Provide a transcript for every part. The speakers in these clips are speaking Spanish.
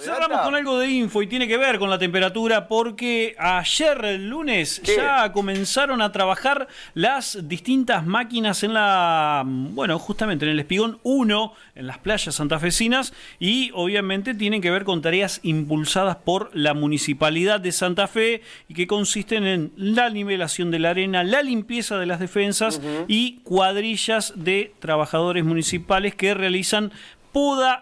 Cerramos con algo de info y tiene que ver con la temperatura porque ayer el lunes ya comenzaron a trabajar las distintas máquinas en la, bueno, justamente en el espigón 1, en las playas santafesinas y obviamente tienen que ver con tareas impulsadas por la municipalidad de Santa Fe y que consisten en la nivelación de la arena, la limpieza de las defensas y cuadrillas de trabajadores municipales que realizan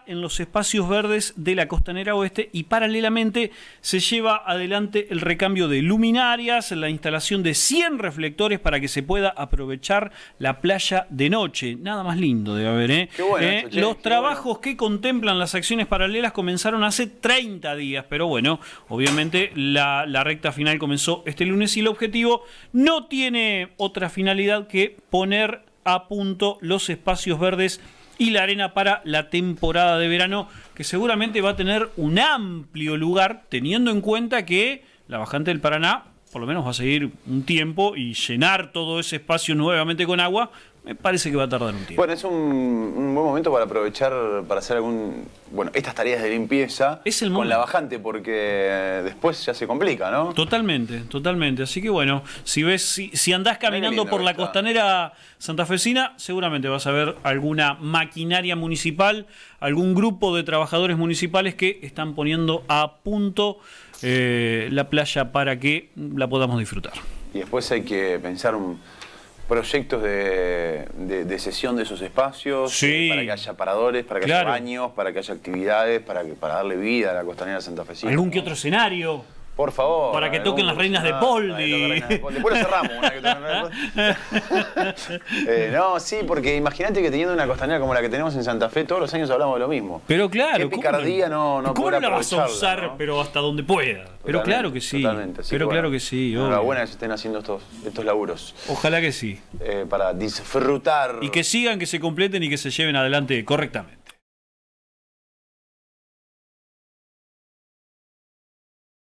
en los espacios verdes de la costanera oeste y paralelamente se lleva adelante el recambio de luminarias, la instalación de 100 reflectores para que se pueda aprovechar la playa de noche. Nada más lindo de haber. ¿eh? ¿Eh? los trabajos que contemplan las acciones paralelas comenzaron hace 30 días, pero bueno, obviamente la recta final comenzó este lunes y el objetivo no tiene otra finalidad que poner a punto los espacios verdes y la arena para la temporada de verano, que seguramente va a tener un amplio lugar, teniendo en cuenta que la bajante del Paraná por lo menos va a seguir un tiempo y llenar todo ese espacio nuevamente con agua me parece que va a tardar un tiempo. Bueno, es un, buen momento para aprovechar para hacer algún. Bueno, estas tareas de limpieza con la bajante, porque después ya se complica, ¿no? Totalmente, totalmente. Así que bueno, si ves, si, andás caminando por la costanera santafesina, seguramente vas a ver alguna maquinaria municipal, algún grupo de trabajadores municipales que están poniendo a punto eh, la playa para que la podamos disfrutar. Y después hay que pensar un proyectos de, de, de, cesión de esos espacios, eh, para que haya paradores, para que haya baños, para que haya actividades, para, que, para darle vida a la costanera Fe. ¿Algún que otro escenario? Por favor. Para que toquen las reinas de Poldi. Después lo cerramos. Eh, no, sí, porque imagínate que teniendo una costanera como la que tenemos en Santa Fe, todos los años hablamos de lo mismo. Pero claro. Qué picardía no, no, ¿Cómo no la vas a usar, pero hasta donde pueda? pero claro que sí. pero claro que sí. Enhorabuena que estén haciendo estos, estos laburos. Ojalá que sí. Eh, para disfrutar. Y que sigan, que se completen y que se lleven adelante correctamente.